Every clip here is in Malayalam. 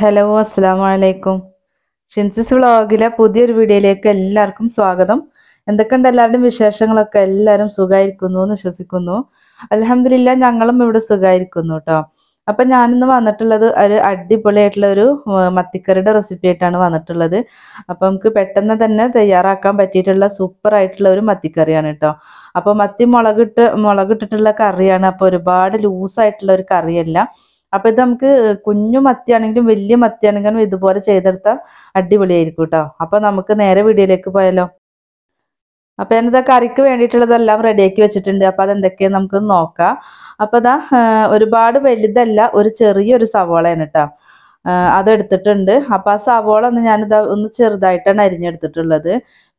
ഹലോ അസ്സാം വലൈക്കും ഷിൻസിസ് വ്ളോഗിലെ പുതിയൊരു വീഡിയോയിലേക്ക് എല്ലാവർക്കും സ്വാഗതം എന്തൊക്കെയുണ്ട് എല്ലാവരുടെയും വിശേഷങ്ങളൊക്കെ എല്ലാവരും സുഖമായിരിക്കുന്നു എന്ന് വിശ്വസിക്കുന്നു അലഹമില്ല ഞങ്ങളും ഇവിടെ സുഖമായിരിക്കുന്നു കേട്ടോ അപ്പം ഞാനിന്ന് വന്നിട്ടുള്ളത് ഒരു അടിപൊളിയായിട്ടുള്ള ഒരു മത്തിക്കറിയുടെ റെസിപ്പി ആയിട്ടാണ് വന്നിട്ടുള്ളത് അപ്പം നമുക്ക് പെട്ടെന്ന് തന്നെ തയ്യാറാക്കാൻ പറ്റിയിട്ടുള്ള സൂപ്പർ ആയിട്ടുള്ള ഒരു മത്തിക്കറിയാണ് കേട്ടോ അപ്പോൾ മത്തി മുളകിട്ട് മുളകിട്ടിട്ടുള്ള കറിയാണ് അപ്പോൾ ഒരുപാട് ലൂസായിട്ടുള്ള ഒരു കറിയല്ല അപ്പോൾ ഇത് നമുക്ക് കുഞ്ഞു മത്തിയാണെങ്കിലും വലിയ മത്തിയാണെങ്കിലും ഇതുപോലെ ചെയ്തെടുത്താൽ അടിപൊളിയായിരിക്കും കേട്ടോ അപ്പോൾ നമുക്ക് നേരെ വീഡിയോയിലേക്ക് പോയാലോ അപ്പോൾ എന്താ കറിക്ക് വേണ്ടിയിട്ടുള്ളതെല്ലാം റെഡിയാക്കി വെച്ചിട്ടുണ്ട് അപ്പോൾ അതെന്തൊക്കെയാണ് നമുക്ക് നോക്കാം അപ്പോൾ അതാ ഒരുപാട് വലുതല്ല ഒരു ചെറിയൊരു സവോളയാണ് കേട്ടോ അതെടുത്തിട്ടുണ്ട് അപ്പോൾ ആ സവോള ഒന്ന് ഞാനിതാ ഒന്ന് ചെറുതായിട്ടാണ് അരിഞ്ഞെടുത്തിട്ടുള്ളത്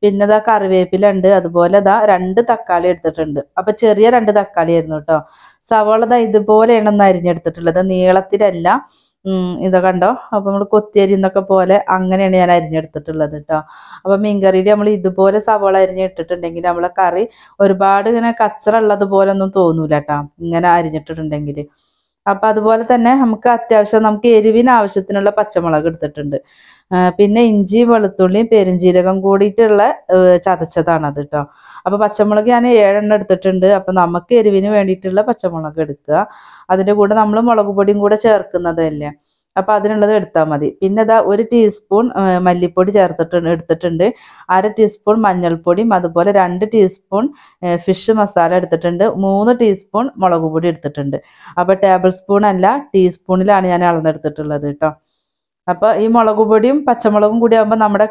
പിന്നെ ഇതാ കറിവേപ്പില ഉണ്ട് അതുപോലെ ഇതാ രണ്ട് തക്കാളി എടുത്തിട്ടുണ്ട് അപ്പോൾ ചെറിയ രണ്ട് തക്കാളി ആയിരുന്നു കേട്ടോ സവാള ദാ ഇതുപോലെയാണ് ഒന്ന് അരിഞ്ഞെടുത്തിട്ടുള്ളത് നീളത്തിലല്ല ഇതൊക്കെ കണ്ടോ അപ്പൊ നമ്മൾ കൊത്തിയരിന്നൊക്കെ പോലെ അങ്ങനെയാണ് ഞാൻ അരിഞ്ഞെടുത്തിട്ടുള്ളത് കേട്ടോ അപ്പൊ മീൻകറിയിൽ നമ്മൾ ഇതുപോലെ സവാള അരിഞ്ഞിട്ടിട്ടുണ്ടെങ്കിൽ നമ്മളെ കറി ഒരുപാട് ഇങ്ങനെ കച്ചറ ഉള്ളത് പോലെ ഒന്നും തോന്നൂല കേട്ടോ ഇങ്ങനെ അരിഞ്ഞിട്ടിട്ടുണ്ടെങ്കിൽ അപ്പൊ അതുപോലെ തന്നെ നമുക്ക് അത്യാവശ്യം നമുക്ക് എരിവിന് ആവശ്യത്തിനുള്ള പച്ചമുളക് എടുത്തിട്ടുണ്ട് പിന്നെ ഇഞ്ചി വെളുത്തുള്ളിയും പെരിഞ്ജീരകം കൂടിയിട്ടുള്ള ചതച്ചതാണത് കേട്ടോ അപ്പോൾ പച്ചമുളക് ഞാൻ ഏഴെണ്ണം എടുത്തിട്ടുണ്ട് അപ്പോൾ നമുക്ക് എരിവിന് വേണ്ടിയിട്ടുള്ള പച്ചമുളക് എടുക്കുക അതിൻ്റെ കൂടെ നമ്മൾ മുളക് പൊടിയും കൂടെ ചേർക്കുന്നതല്ലേ അപ്പോൾ അതിനുള്ളത് എടുത്താൽ മതി പിന്നെ ഇതാ ഒരു ടീസ്പൂൺ മല്ലിപ്പൊടി ചേർത്തിട്ടുണ്ട് എടുത്തിട്ടുണ്ട് അര ടീസ്പൂൺ മഞ്ഞൾപ്പൊടിയും അതുപോലെ രണ്ട് ടീസ്പൂൺ ഫിഷ് മസാല എടുത്തിട്ടുണ്ട് മൂന്ന് ടീസ്പൂൺ മുളക് പൊടി എടുത്തിട്ടുണ്ട് അപ്പോൾ ടേബിൾ സ്പൂൺ അല്ല ടീസ്പൂണിലാണ് ഞാൻ അളന്നെടുത്തിട്ടുള്ളത് കേട്ടോ അപ്പോൾ ഈ മുളക് പൊടിയും പച്ചമുളകും കൂടി ആകുമ്പോൾ നമ്മുടെ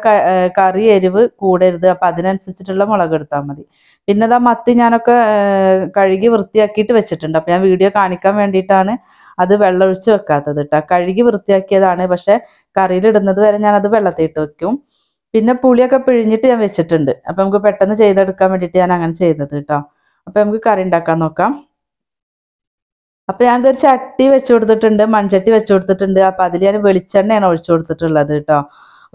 കറി എരിവ് കൂടരുത് അപ്പോൾ അതിനനുസരിച്ചിട്ടുള്ള മുളക് എടുത്താൽ മതി പിന്നെ ഇതാ മത്തി ഞാനൊക്കെ കഴുകി വൃത്തിയാക്കിയിട്ട് വെച്ചിട്ടുണ്ട് അപ്പോൾ ഞാൻ വീഡിയോ കാണിക്കാൻ വേണ്ടിയിട്ടാണ് അത് വെള്ളമൊഴിച്ച് വെക്കാത്തത് കേട്ടോ കഴുകി വൃത്തിയാക്കിയതാണ് പക്ഷേ കറിയിലിടുന്നത് വരെ ഞാനത് ഇട്ട് വെക്കും പിന്നെ പുളിയൊക്കെ പിഴിഞ്ഞിട്ട് ഞാൻ വെച്ചിട്ടുണ്ട് അപ്പോൾ നമുക്ക് പെട്ടെന്ന് ചെയ്തെടുക്കാൻ വേണ്ടിയിട്ട് ഞാൻ അങ്ങനെ ചെയ്തത് കേട്ടോ അപ്പോൾ നമുക്ക് കറി ഉണ്ടാക്കാൻ നോക്കാം ഞാൻ ഒരു ചട്ടി വെച്ചു കൊടുത്തിട്ടുണ്ട് മൺചട്ടി വെച്ചു കൊടുത്തിട്ടുണ്ട് അപ്പൊ അതിൽ ഞാൻ വെളിച്ചെണ്ണയാണ് ഒഴിച്ചു കൊടുത്തിട്ടുള്ളത് കേട്ടോ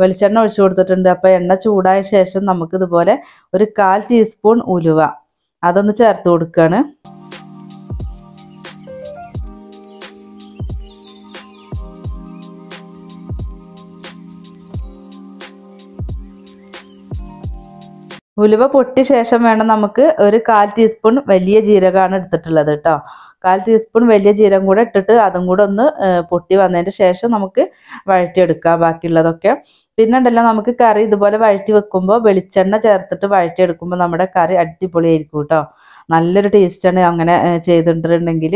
വെളിച്ചെണ്ണ ഒഴിച്ചു കൊടുത്തിട്ടുണ്ട് അപ്പൊ എണ്ണ ചൂടായ ശേഷം നമുക്ക് ഇതുപോലെ ഒരു കാൽ ടീസ്പൂൺ ഉലുവ അതൊന്ന് ചേർത്ത് കൊടുക്കാണ് ഉലുവ പൊട്ടിയ ശേഷം വേണം നമുക്ക് ഒരു കാൽ ടീസ്പൂൺ വലിയ ജീരകമാണ് എടുത്തിട്ടുള്ളത് കേട്ടോ കാൽ ടീസ്പൂൺ വലിയ ജീരം കൂടെ ഇട്ടിട്ട് അതും കൂടെ ഒന്ന് പൊട്ടി വന്നതിന് ശേഷം നമുക്ക് വഴറ്റിയെടുക്കാം ബാക്കിയുള്ളതൊക്കെ പിന്നെ ഉണ്ടല്ലോ നമുക്ക് കറി ഇതുപോലെ വഴറ്റി വെക്കുമ്പോൾ വെളിച്ചെണ്ണ ചേർത്തിട്ട് വഴറ്റിയെടുക്കുമ്പോൾ നമ്മുടെ കറി അടിപൊളിയായിരിക്കും കേട്ടോ നല്ലൊരു ടേസ്റ്റാണ് അങ്ങനെ ചെയ്തിട്ടുണ്ടെങ്കിൽ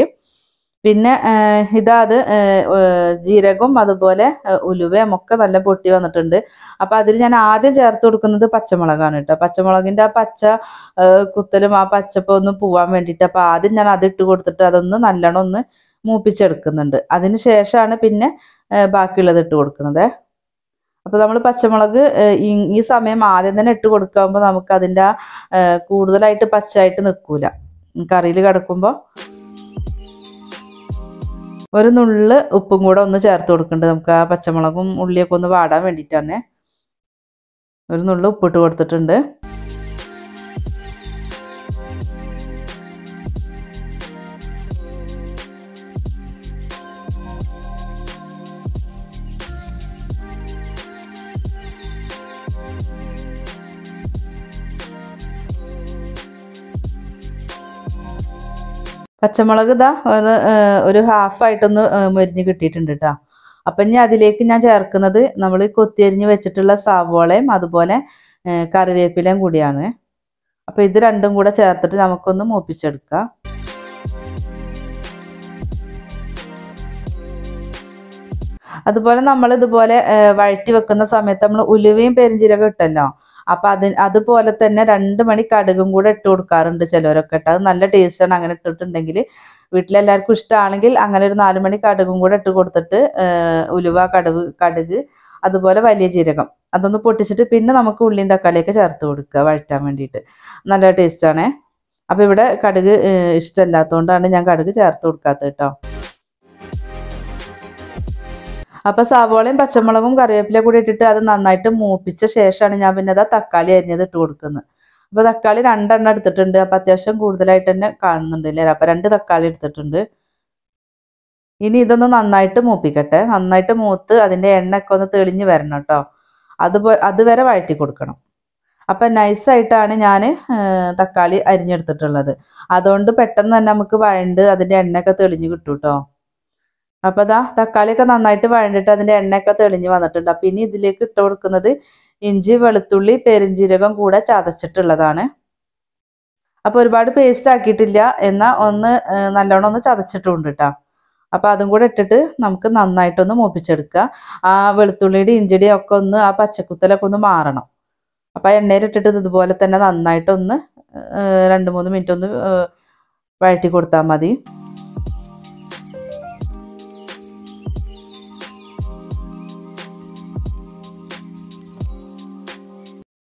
പിന്നെ ഇതാ അത് ജീരകവും അതുപോലെ ഉലുവയും ഒക്കെ നല്ല പൊട്ടി വന്നിട്ടുണ്ട് അപ്പം അതിൽ ഞാൻ ആദ്യം ചേർത്ത് കൊടുക്കുന്നത് പച്ചമുളകാണ് കേട്ടോ പച്ചമുളകിൻ്റെ ആ പച്ച കുത്തലും ആ പച്ചപ്പ് ഒന്ന് പോവാൻ വേണ്ടിയിട്ട് അപ്പം ആദ്യം ഞാൻ അത് ഇട്ട് കൊടുത്തിട്ട് അതൊന്ന് നല്ലോണം ഒന്ന് മൂപ്പിച്ചെടുക്കുന്നുണ്ട് അതിന് ശേഷമാണ് പിന്നെ ബാക്കിയുള്ളത് ഇട്ട് കൊടുക്കുന്നത് അപ്പോൾ നമ്മൾ പച്ചമുളക് ഈ സമയം ആദ്യം തന്നെ ഇട്ട് കൊടുക്കുമ്പോൾ നമുക്ക് അതിൻ്റെ കൂടുതലായിട്ട് പച്ചയായിട്ട് നിൽക്കൂല കറിയിൽ കിടക്കുമ്പോൾ ഒരു നുള്ള് ഉപ്പും കൂടെ ഒന്ന് ചേർത്ത് കൊടുക്കുന്നുണ്ട് നമുക്ക് ആ പച്ചമുളകും ഉള്ളിയൊക്കെ ഒന്ന് വാടാൻ വേണ്ടിയിട്ടാണ് ഒരു നുള്ള് ഉപ്പിട്ട് കൊടുത്തിട്ടുണ്ട് പച്ചമുളക് ഇതാ ഒന്ന് ഒരു ഹാഫായിട്ടൊന്ന് മരിഞ്ഞ് കിട്ടിയിട്ടുണ്ട് കേട്ടോ അപ്പം ഇനി അതിലേക്ക് ഞാൻ ചേർക്കുന്നത് നമ്മൾ കൊത്തിയരിഞ്ഞ് വെച്ചിട്ടുള്ള സവോളയും അതുപോലെ കറിവേപ്പിലയും കൂടിയാണ് അപ്പോൾ ഇത് രണ്ടും കൂടെ ചേർത്തിട്ട് നമുക്കൊന്ന് മൂപ്പിച്ചെടുക്കാം അതുപോലെ നമ്മൾ ഇതുപോലെ വഴറ്റി വെക്കുന്ന സമയത്ത് നമ്മൾ ഉലുവയും പെരിഞ്ചീരകം ഇട്ടല്ലോ അപ്പം അത് അതുപോലെ തന്നെ രണ്ട് മണി കടുകും കൂടെ ഇട്ട് കൊടുക്കാറുണ്ട് ചിലരൊക്കെ ഇട്ട് അത് നല്ല ടേസ്റ്റാണ് അങ്ങനെ ഇട്ടിട്ടുണ്ടെങ്കിൽ വീട്ടിലെല്ലാവർക്കും ഇഷ്ടമാണെങ്കിൽ അങ്ങനെ ഒരു നാല് മണി കടുകും കൂടെ ഇട്ട് കൊടുത്തിട്ട് ഉലുവ കടുക് കടുക് അതുപോലെ വലിയ ജീരകം അതൊന്ന് പൊട്ടിച്ചിട്ട് പിന്നെ നമുക്ക് ഉള്ളിയും തക്കാളിയൊക്കെ ചേർത്ത് കൊടുക്കുക വഴറ്റാൻ വേണ്ടിയിട്ട് നല്ല ടേസ്റ്റാണേ അപ്പോൾ ഇവിടെ കടുക് ഇഷ്ടമല്ലാത്തതുകൊണ്ടാണ് ഞാൻ കടുക് ചേർത്ത് കൊടുക്കാത്തത് കേട്ടോ അപ്പൊ സവോളയും പച്ചമുളകും കറിവേപ്പില കൂടി ഇട്ടിട്ട് അത് നന്നായിട്ട് മൂപ്പിച്ച ശേഷമാണ് ഞാൻ പിന്നെ അത് തക്കാളി അരിഞ്ഞത് ഇട്ട് കൊടുക്കുന്നത് അപ്പോൾ തക്കാളി രണ്ടെണ്ണം എടുത്തിട്ടുണ്ട് അപ്പോൾ അത്യാവശ്യം കൂടുതലായിട്ട് തന്നെ കാണുന്നുണ്ട് അല്ലേ അപ്പോൾ രണ്ട് തക്കാളി എടുത്തിട്ടുണ്ട് ഇനി ഇതൊന്ന് നന്നായിട്ട് മൂപ്പിക്കട്ടെ നന്നായിട്ട് മൂത്ത് അതിന്റെ എണ്ണയൊക്കെ ഒന്ന് തെളിഞ്ഞ് വരണം കേട്ടോ അതുപോലെ അതുവരെ വഴറ്റി കൊടുക്കണം അപ്പൊ നൈസായിട്ടാണ് ഞാൻ തക്കാളി അരിഞ്ഞെടുത്തിട്ടുള്ളത് അതുകൊണ്ട് പെട്ടെന്ന് തന്നെ നമുക്ക് വഴണ്ട് അതിന്റെ എണ്ണയൊക്കെ തെളിഞ്ഞ് കിട്ടും കേട്ടോ അപ്പോൾ അതാ തക്കാളിയൊക്കെ നന്നായിട്ട് വഴണ്ടിട്ട് അതിന്റെ എണ്ണയൊക്കെ തെളിഞ്ഞു വന്നിട്ടുണ്ട് അപ്പൊ ഇനി ഇതിലേക്ക് ഇട്ട് കൊടുക്കുന്നത് ഇഞ്ചി വെളുത്തുള്ളി പെരിഞ്ജീരകം കൂടെ ചതച്ചിട്ടുള്ളതാണ് അപ്പോൾ ഒരുപാട് പേസ്റ്റ് ആക്കിയിട്ടില്ല എന്നാ ഒന്ന് നല്ലോണം ഒന്ന് ചതച്ചിട്ടുണ്ട് കേട്ടോ അപ്പോൾ അതും കൂടെ ഇട്ടിട്ട് നമുക്ക് നന്നായിട്ടൊന്ന് മൂപ്പിച്ചെടുക്കുക ആ വെളുത്തുള്ളിയുടെ ഇഞ്ചിയുടെയും ഒക്കെ ഒന്ന് ആ പച്ചക്കുത്തലൊക്കെ ഒന്ന് മാറണം അപ്പോൾ ആ എണ്ണയിലിട്ടിട്ട് ഇതുപോലെ തന്നെ നന്നായിട്ടൊന്ന് രണ്ട് മൂന്ന് മിനിറ്റ് ഒന്ന് വഴറ്റി കൊടുത്താൽ മതി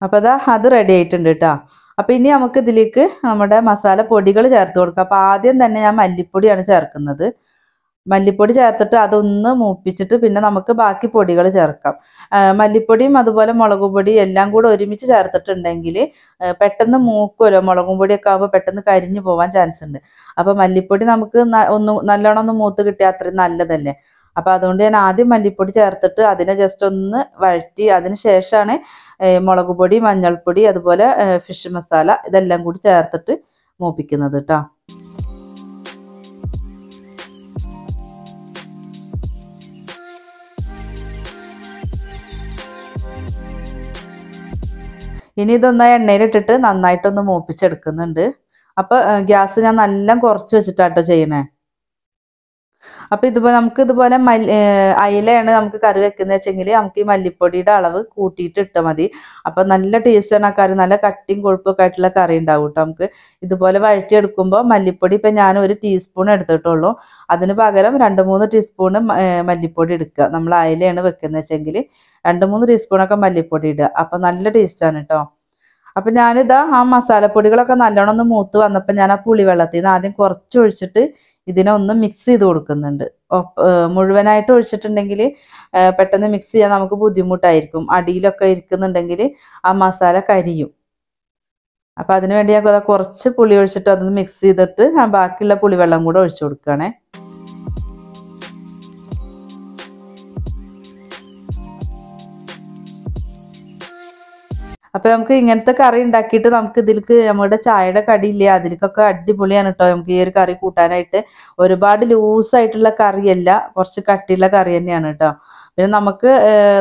അപ്പോൾ അതാ അത് റെഡി ആയിട്ടുണ്ട് കേട്ടോ അപ്പോൾ ഇനി നമുക്ക് ഇതിലേക്ക് നമ്മുടെ മസാല പൊടികൾ ചേർത്ത് കൊടുക്കാം അപ്പോൾ ആദ്യം തന്നെ ഞാൻ മല്ലിപ്പൊടിയാണ് ചേർക്കുന്നത് മല്ലിപ്പൊടി ചേർത്തിട്ട് അതൊന്ന് മൂപ്പിച്ചിട്ട് പിന്നെ നമുക്ക് ബാക്കി പൊടികൾ ചേർക്കാം മല്ലിപ്പൊടിയും അതുപോലെ മുളക് പൊടി എല്ലാം കൂടെ ഒരുമിച്ച് ചേർത്തിട്ടുണ്ടെങ്കിൽ പെട്ടെന്ന് മൂക്കുമല്ലോ മുളകും പൊടിയൊക്കെ ആകുമ്പോൾ പെട്ടെന്ന് കരിഞ്ഞു പോകാൻ ചാൻസ് ഉണ്ട് അപ്പോൾ മല്ലിപ്പൊടി നമുക്ക് ഒന്ന് നല്ലോണം ഒന്ന് മൂത്ത് കിട്ടിയാൽ അത്രയും നല്ലതല്ലേ അപ്പോൾ അതുകൊണ്ട് ഞാൻ ആദ്യം മല്ലിപ്പൊടി ചേർത്തിട്ട് അതിനെ ജസ്റ്റ് ഒന്ന് വഴറ്റി അതിന് ശേഷമാണ് മുളക് പൊടി മഞ്ഞൾപ്പൊടി അതുപോലെ ഫിഷ് മസാല ഇതെല്ലാം കൂടി ചേർത്തിട്ട് മൂപ്പിക്കുന്നത് കേട്ടോ ഇനി ഇതൊന്ന് എണ്ണയിലിട്ടിട്ട് നന്നായിട്ടൊന്ന് മൂപ്പിച്ചെടുക്കുന്നുണ്ട് അപ്പോൾ ഗ്യാസ് ഞാൻ നല്ല കുറച്ച് വെച്ചിട്ടാട്ടോ ചെയ്യണേ അപ്പോൾ ഇതുപോലെ നമുക്ക് ഇതുപോലെ മല്ലി അയിലയാണ് നമുക്ക് കറി വെക്കുന്ന വെച്ചെങ്കിൽ നമുക്ക് ഈ മല്ലിപ്പൊടിയുടെ അളവ് കൂട്ടിയിട്ട് ഇട്ടാൽ മതി അപ്പോൾ നല്ല ടേസ്റ്റാണ് ആ കറി നല്ല കട്ടിയും കൊഴുപ്പൊക്കെ ആയിട്ടുള്ള കറി ഉണ്ടാവും കേട്ടോ നമുക്ക് ഇതുപോലെ വഴറ്റിയെടുക്കുമ്പോൾ മല്ലിപ്പൊടി ഇപ്പൊ ഞാൻ ഒരു ടീസ്പൂൺ എടുത്തിട്ടുള്ളൂ അതിന് പകരം രണ്ട് മൂന്ന് ടീസ്പൂൺ മല്ലിപ്പൊടി എടുക്കുക നമ്മൾ അയിലയാണ് വെക്കുന്നത് വെച്ചെങ്കിൽ രണ്ട് മൂന്ന് ടീസ്പൂണൊക്കെ മല്ലിപ്പൊടി ഇടുക അപ്പോൾ നല്ല ടേസ്റ്റാണ് കേട്ടോ അപ്പൊ ഞാനിതാ ആ മസാലപ്പൊടികളൊക്കെ നല്ലോണം ഒന്ന് മൂത്ത് വന്നപ്പോൾ ഞാൻ ആ പുളിവെള്ളത്തിൽ നിന്ന് ആദ്യം കുറച്ച് ഒഴിച്ചിട്ട് ഇതിനെ ഒന്ന് മിക്സ് ചെയ്ത് കൊടുക്കുന്നുണ്ട് മുഴുവനായിട്ട് ഒഴിച്ചിട്ടുണ്ടെങ്കിൽ പെട്ടെന്ന് മിക്സ് ചെയ്യാൻ നമുക്ക് ബുദ്ധിമുട്ടായിരിക്കും അടിയിലൊക്കെ ഇരിക്കുന്നുണ്ടെങ്കിൽ ആ മസാല കരിയും അപ്പം അതിനുവേണ്ടി ഞാൻ കുറച്ച് പുളി ഒഴിച്ചിട്ട് അതൊന്ന് മിക്സ് ചെയ്തിട്ട് ബാക്കിയുള്ള പുളിവെള്ളം കൂടെ ഒഴിച്ചു കൊടുക്കുകയാണെങ്കിൽ അപ്പൊ നമുക്ക് ഇങ്ങനത്തെ കറി ഉണ്ടാക്കിയിട്ട് നമുക്ക് ഇതിലേക്ക് നമ്മുടെ ചായയുടെ കടിയില്ലേ അതിലേക്കൊക്കെ അടിപൊളിയാണ് കേട്ടോ നമുക്ക് ഈ ഒരു കറി കൂട്ടാനായിട്ട് ഒരുപാട് ലൂസ് ആയിട്ടുള്ള കറിയല്ല കുറച്ച് കട്ടിയുള്ള കറി തന്നെയാണ് കേട്ടോ പിന്നെ നമുക്ക്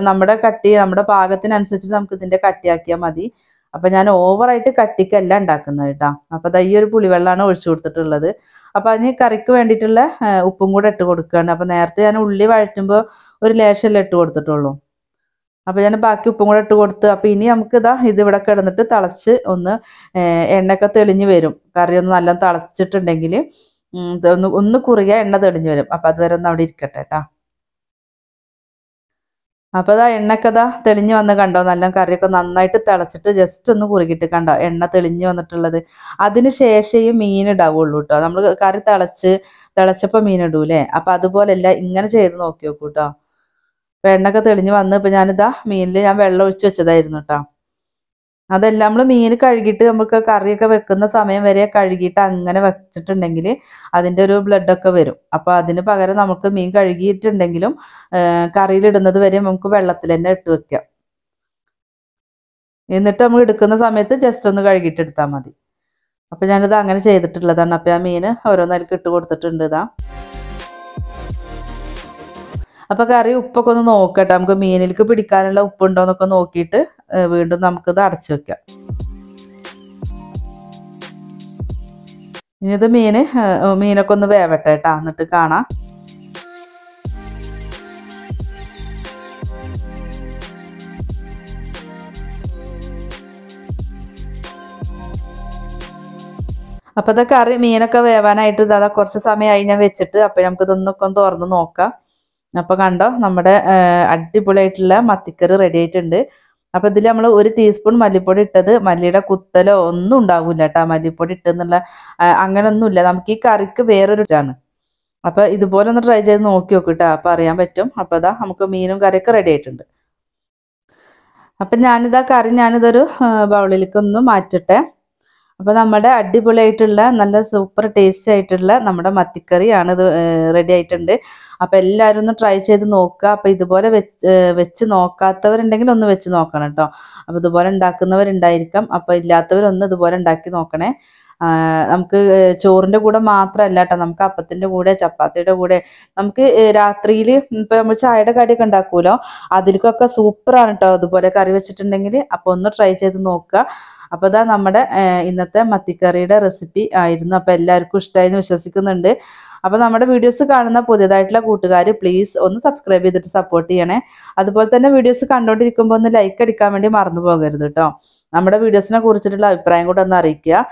നമ്മുടെ കട്ടി നമ്മുടെ പാകത്തിനനുസരിച്ച് നമുക്ക് ഇതിന്റെ കട്ടിയാക്കിയാൽ മതി അപ്പൊ ഞാൻ ഓവറായിട്ട് കട്ടിക്കല്ല ഉണ്ടാക്കുന്നത് കേട്ടോ അപ്പൊ ഈ ഒരു പുളിവെള്ളമാണ് ഒഴിച്ചു കൊടുത്തിട്ടുള്ളത് അപ്പൊ അതിന് കറിക്ക് വേണ്ടിയിട്ടുള്ള ഉപ്പും കൂടെ ഇട്ട് കൊടുക്കുകയാണ് അപ്പൊ നേരത്തെ ഞാൻ ഉള്ളി വഴറ്റുമ്പോൾ ഒരു ലേശമല്ലേ ഇട്ട് കൊടുത്തിട്ടുള്ളൂ അപ്പോൾ ഞാൻ ബാക്കി ഉപ്പും കൂടെ ഇട്ട് കൊടുത്ത് അപ്പോൾ ഇനി നമുക്ക് ഇതാ ഇത് കിടന്നിട്ട് തിളച്ച് ഒന്ന് എണ്ണയൊക്കെ തെളിഞ്ഞ് വരും കറി ഒന്ന് നല്ല തിളച്ചിട്ടുണ്ടെങ്കിൽ ഒന്ന് ഒന്ന് കുറുകിയ എണ്ണ തെളിഞ്ഞ് വരും അപ്പോൾ അതുവരെ ഒന്ന് അവിടെ ഇരിക്കട്ടെ കേട്ടോ അപ്പോൾ അതാ എണ്ണയൊക്കെ ഇതാ തെളിഞ്ഞ് വന്ന് കണ്ടോ നല്ല കറിയൊക്കെ നന്നായിട്ട് തിളച്ചിട്ട് ജസ്റ്റ് ഒന്ന് കുറുകിയിട്ട് കണ്ടോ എണ്ണ തെളിഞ്ഞ് വന്നിട്ടുള്ളത് അതിന് ശേഷം ഈ മീൻ ഇടാവുള്ളൂ കേട്ടോ നമ്മൾ കറി തിളച്ച് തിളച്ചപ്പോൾ മീൻ ഇടൂലേ അപ്പോൾ അതുപോലെയല്ല ഇങ്ങനെ ചെയ്ത് നോക്കി നോക്കൂ കേട്ടോ വെണ്ണൊക്കെ തെളിഞ്ഞ് വന്ന് ഇപ്പം ഞാനിതാ മീനിൽ ഞാൻ വെള്ളം ഒഴിച്ച് വെച്ചതായിരുന്നു കേട്ടോ അതെല്ലാം നമ്മൾ മീൻ കഴുകിയിട്ട് നമുക്ക് കറിയൊക്കെ വെക്കുന്ന സമയം വരെ കഴുകിയിട്ട് അങ്ങനെ വെച്ചിട്ടുണ്ടെങ്കിൽ അതിൻ്റെ ഒരു ബ്ലഡൊക്കെ വരും അപ്പോൾ അതിന് പകരം നമുക്ക് മീൻ കഴുകിയിട്ടുണ്ടെങ്കിലും കറിയിലിടുന്നത് വരെ നമുക്ക് വെള്ളത്തിൽ തന്നെ ഇട്ട് വെക്കാം എന്നിട്ട് നമ്മൾ എടുക്കുന്ന സമയത്ത് ജസ്റ്റ് ഒന്ന് കഴുകിയിട്ട് എടുത്താൽ മതി അപ്പോൾ ഞാനിത് അങ്ങനെ ചെയ്തിട്ടുള്ളതാണ് അപ്പോൾ ആ മീൻ ഓരോന്നായിരിക്കും ഇട്ട് കൊടുത്തിട്ടുണ്ട് ഇതാ അപ്പോൾ കറി ഉപ്പൊക്കെ ഒന്ന് നോക്കട്ടെ നമുക്ക് മീനിലേക്ക് പിടിക്കാനുള്ള ഉപ്പുണ്ടോ എന്നൊക്കെ നോക്കിയിട്ട് വീണ്ടും നമുക്കിത് അടച്ചു വെക്കാം ഇത് മീൻ മീനൊക്കെ ഒന്ന് വേവട്ടെ കേട്ടോ എന്നിട്ട് കാണാം അപ്പൊ ഇതൊക്കെ കറി മീനൊക്കെ വേവാനായിട്ട് ഇതാ കുറച്ച് സമയമായി ഞാൻ വെച്ചിട്ട് നമുക്ക് നമുക്കിതൊന്നൊക്കെ ഒന്ന് തുറന്ന് നോക്കാം അപ്പോൾ കണ്ടോ നമ്മുടെ അടിപൊളിയായിട്ടുള്ള മത്തിക്കറി റെഡി ആയിട്ടുണ്ട് അപ്പോൾ ഇതിൽ നമ്മൾ ഒരു ടീസ്പൂൺ മല്ലിപ്പൊടി ഇട്ടത് മല്ലിയുടെ കുത്തലോ ഒന്നും ഉണ്ടാവില്ല കേട്ടോ മല്ലിപ്പൊടി ഇട്ടെന്നുള്ള അങ്ങനെയൊന്നുമില്ല നമുക്ക് ഈ കറിക്ക് വേറൊരു ഇതാണ് അപ്പോൾ ഇതുപോലെ ഒന്ന് ട്രൈ ചെയ്ത് നോക്കി നോക്കി കേട്ടോ അപ്പോൾ അറിയാൻ പറ്റും അപ്പോൾ അതാ നമുക്ക് മീനും കറിയൊക്കെ റെഡി ആയിട്ടുണ്ട് അപ്പം ഞാനിതാ കറി ഞാനിതൊരു ബൗളിലേക്കൊന്ന് മാറ്റട്ടെ അപ്പോൾ നമ്മുടെ അടിപൊളിയായിട്ടുള്ള നല്ല സൂപ്പർ ടേസ്റ്റ് ആയിട്ടുള്ള നമ്മുടെ മത്തിക്കറിയാണ് ഇത് റെഡി ആയിട്ടുണ്ട് അപ്പം എല്ലാവരും ഒന്ന് ട്രൈ ചെയ്ത് നോക്കുക അപ്പം ഇതുപോലെ വെച്ച് വെച്ച് നോക്കാത്തവരുണ്ടെങ്കിൽ ഒന്ന് വെച്ച് നോക്കണം കേട്ടോ അപ്പം ഇതുപോലെ ഉണ്ടാക്കുന്നവരുണ്ടായിരിക്കാം അപ്പം ഇല്ലാത്തവരൊന്ന് ഇതുപോലെ ഉണ്ടാക്കി നോക്കണേ നമുക്ക് ചോറിൻ്റെ കൂടെ മാത്രമല്ല കേട്ടോ നമുക്ക് അപ്പത്തിൻ്റെ കൂടെ ചപ്പാത്തിയുടെ കൂടെ നമുക്ക് രാത്രിയിൽ ഇപ്പോൾ നമ്മൾ ചായയുടെ കടിയൊക്കെ ഉണ്ടാക്കുമല്ലോ അതിലേക്കൊക്കെ സൂപ്പറാണ് കേട്ടോ അതുപോലെ കറി വെച്ചിട്ടുണ്ടെങ്കിൽ അപ്പോൾ ഒന്ന് ട്രൈ ചെയ്ത് നോക്കുക അപ്പോൾ ഇതാ നമ്മുടെ ഇന്നത്തെ മത്തിക്കറിയുടെ റെസിപ്പി ആയിരുന്നു അപ്പോൾ എല്ലാവർക്കും ഇഷ്ടമായി എന്ന് വിശ്വസിക്കുന്നുണ്ട് അപ്പോൾ നമ്മുടെ വീഡിയോസ് കാണുന്ന പുതിയതായിട്ടുള്ള കൂട്ടുകാർ പ്ലീസ് ഒന്ന് സബ്സ്ക്രൈബ് ചെയ്തിട്ട് സപ്പോർട്ട് ചെയ്യണേ അതുപോലെ തന്നെ വീഡിയോസ് കണ്ടുകൊണ്ടിരിക്കുമ്പോൾ ഒന്ന് ലൈക്ക് അടിക്കാൻ വേണ്ടി മറന്നു പോകരുത് കേട്ടോ നമ്മുടെ വീഡിയോസിനെ കുറിച്ചിട്ടുള്ള അഭിപ്രായം കൂടെ ഒന്ന് അറിയിക്കുക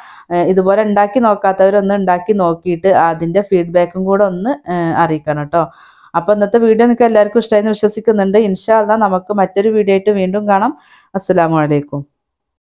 ഇതുപോലെ ഉണ്ടാക്കി നോക്കാത്തവരൊന്ന് ഉണ്ടാക്കി നോക്കിയിട്ട് അതിൻ്റെ ഫീഡ്ബാക്കും കൂടെ ഒന്ന് അറിയിക്കണം കേട്ടോ അപ്പോൾ ഇന്നത്തെ വീഡിയോ നിങ്ങൾക്ക് എല്ലാവർക്കും ഇഷ്ടമായി വിശ്വസിക്കുന്നുണ്ട് ഇൻഷാല്ല നമുക്ക് മറ്റൊരു വീഡിയോ ആയിട്ട് വീണ്ടും കാണാം അസ്സാം വലൈക്കും